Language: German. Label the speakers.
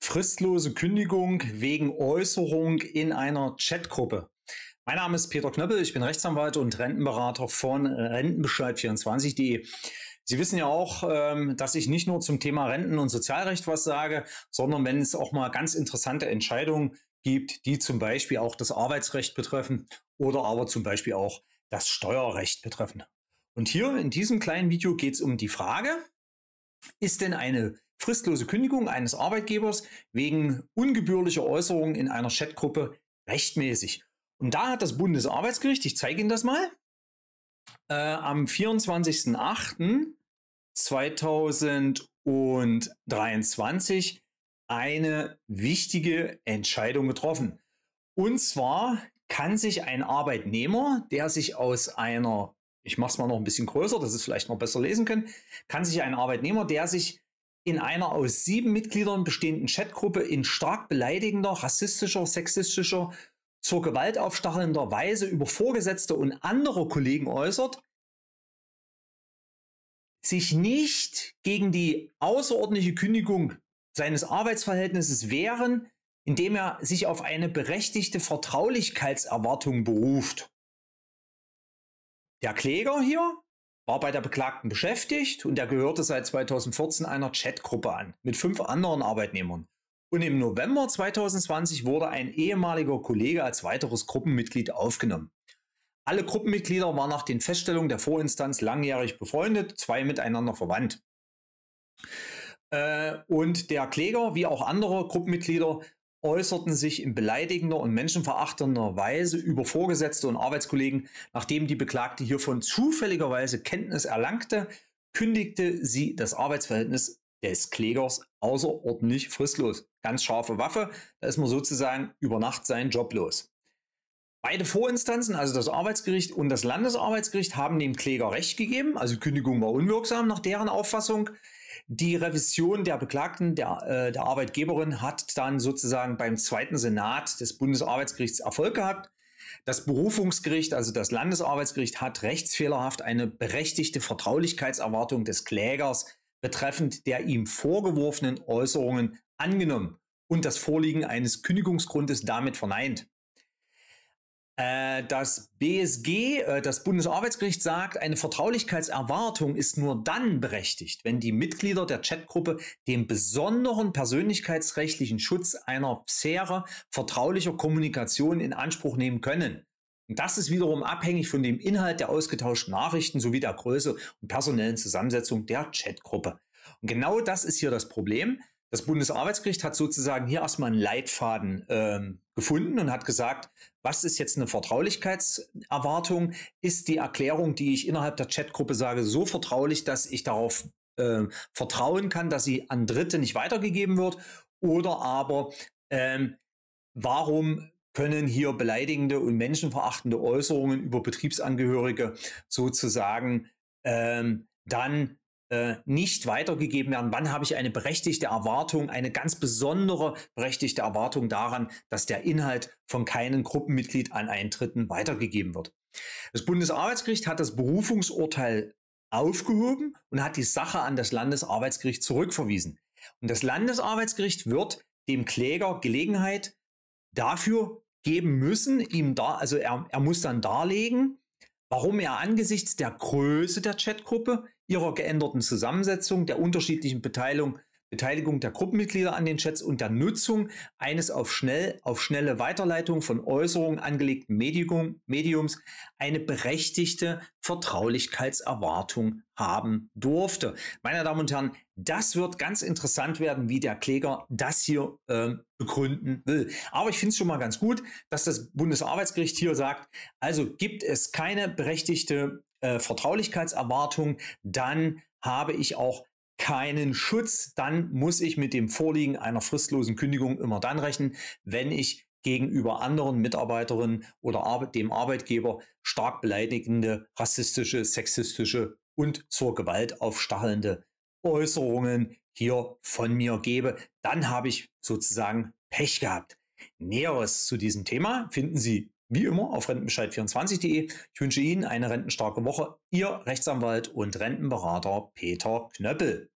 Speaker 1: Fristlose Kündigung wegen Äußerung in einer Chatgruppe. Mein Name ist Peter Knöppel, ich bin Rechtsanwalt und Rentenberater von Rentenbescheid24.de. Sie wissen ja auch, ähm, dass ich nicht nur zum Thema Renten- und Sozialrecht was sage, sondern wenn es auch mal ganz interessante Entscheidungen gibt, die zum Beispiel auch das Arbeitsrecht betreffen oder aber zum Beispiel auch das Steuerrecht betreffen. Und hier in diesem kleinen Video geht es um die Frage, ist denn eine fristlose Kündigung eines Arbeitgebers wegen ungebührlicher Äußerungen in einer Chatgruppe rechtmäßig. Und da hat das Bundesarbeitsgericht, ich zeige Ihnen das mal, äh, am 24.08.2023 eine wichtige Entscheidung getroffen. Und zwar kann sich ein Arbeitnehmer, der sich aus einer, ich mache es mal noch ein bisschen größer, dass Sie es vielleicht noch besser lesen können, kann sich ein Arbeitnehmer, der sich in einer aus sieben Mitgliedern bestehenden Chatgruppe in stark beleidigender, rassistischer, sexistischer, zur Gewalt aufstachelnder Weise über Vorgesetzte und andere Kollegen äußert, sich nicht gegen die außerordentliche Kündigung seines Arbeitsverhältnisses wehren, indem er sich auf eine berechtigte Vertraulichkeitserwartung beruft. Der Kläger hier war bei der Beklagten beschäftigt und er gehörte seit 2014 einer Chatgruppe an mit fünf anderen Arbeitnehmern. Und im November 2020 wurde ein ehemaliger Kollege als weiteres Gruppenmitglied aufgenommen. Alle Gruppenmitglieder waren nach den Feststellungen der Vorinstanz langjährig befreundet, zwei miteinander verwandt. Äh, und der Kläger, wie auch andere Gruppenmitglieder, äußerten sich in beleidigender und menschenverachtender Weise über Vorgesetzte und Arbeitskollegen. Nachdem die Beklagte hiervon zufälligerweise Kenntnis erlangte, kündigte sie das Arbeitsverhältnis des Klägers außerordentlich fristlos. Ganz scharfe Waffe, da ist man sozusagen über Nacht seinen Job los. Beide Vorinstanzen, also das Arbeitsgericht und das Landesarbeitsgericht, haben dem Kläger Recht gegeben, also Kündigung war unwirksam nach deren Auffassung. Die Revision der Beklagten, der, äh, der Arbeitgeberin, hat dann sozusagen beim zweiten Senat des Bundesarbeitsgerichts Erfolg gehabt. Das Berufungsgericht, also das Landesarbeitsgericht, hat rechtsfehlerhaft eine berechtigte Vertraulichkeitserwartung des Klägers betreffend der ihm vorgeworfenen Äußerungen angenommen und das Vorliegen eines Kündigungsgrundes damit verneint. Äh, das BSG, äh, das Bundesarbeitsgericht sagt, eine Vertraulichkeitserwartung ist nur dann berechtigt, wenn die Mitglieder der Chatgruppe dem besonderen persönlichkeitsrechtlichen Schutz einer Sphäre vertraulicher Kommunikation in Anspruch nehmen können. Und das ist wiederum abhängig von dem Inhalt der ausgetauschten Nachrichten sowie der Größe und personellen Zusammensetzung der Chatgruppe. Und genau das ist hier das Problem. Das Bundesarbeitsgericht hat sozusagen hier erstmal einen Leitfaden ähm, gefunden und hat gesagt, was ist jetzt eine Vertraulichkeitserwartung? Ist die Erklärung, die ich innerhalb der Chatgruppe sage, so vertraulich, dass ich darauf äh, vertrauen kann, dass sie an Dritte nicht weitergegeben wird? Oder aber, ähm, warum können hier beleidigende und menschenverachtende Äußerungen über Betriebsangehörige sozusagen ähm, dann äh, nicht weitergegeben werden. Wann habe ich eine berechtigte Erwartung, eine ganz besondere berechtigte Erwartung daran, dass der Inhalt von keinem Gruppenmitglied an einen Dritten weitergegeben wird? Das Bundesarbeitsgericht hat das Berufungsurteil aufgehoben und hat die Sache an das Landesarbeitsgericht zurückverwiesen. Und das Landesarbeitsgericht wird dem Kläger Gelegenheit dafür geben müssen, ihm da, also er, er muss dann darlegen, warum er angesichts der Größe der Chatgruppe, ihrer geänderten Zusammensetzung, der unterschiedlichen Beteiligung Beteiligung der Gruppenmitglieder an den Chats und der Nutzung eines auf, schnell, auf schnelle Weiterleitung von Äußerungen angelegten Medium, Mediums eine berechtigte Vertraulichkeitserwartung haben durfte. Meine Damen und Herren, das wird ganz interessant werden, wie der Kläger das hier äh, begründen will. Aber ich finde es schon mal ganz gut, dass das Bundesarbeitsgericht hier sagt, also gibt es keine berechtigte äh, Vertraulichkeitserwartung, dann habe ich auch keinen Schutz, dann muss ich mit dem Vorliegen einer fristlosen Kündigung immer dann rechnen, wenn ich gegenüber anderen Mitarbeiterinnen oder dem Arbeitgeber stark beleidigende, rassistische, sexistische und zur Gewalt aufstachelnde Äußerungen hier von mir gebe, dann habe ich sozusagen Pech gehabt. Näheres zu diesem Thema finden Sie wie immer auf rentenbescheid24.de. Ich wünsche Ihnen eine rentenstarke Woche. Ihr Rechtsanwalt und Rentenberater Peter Knöppel.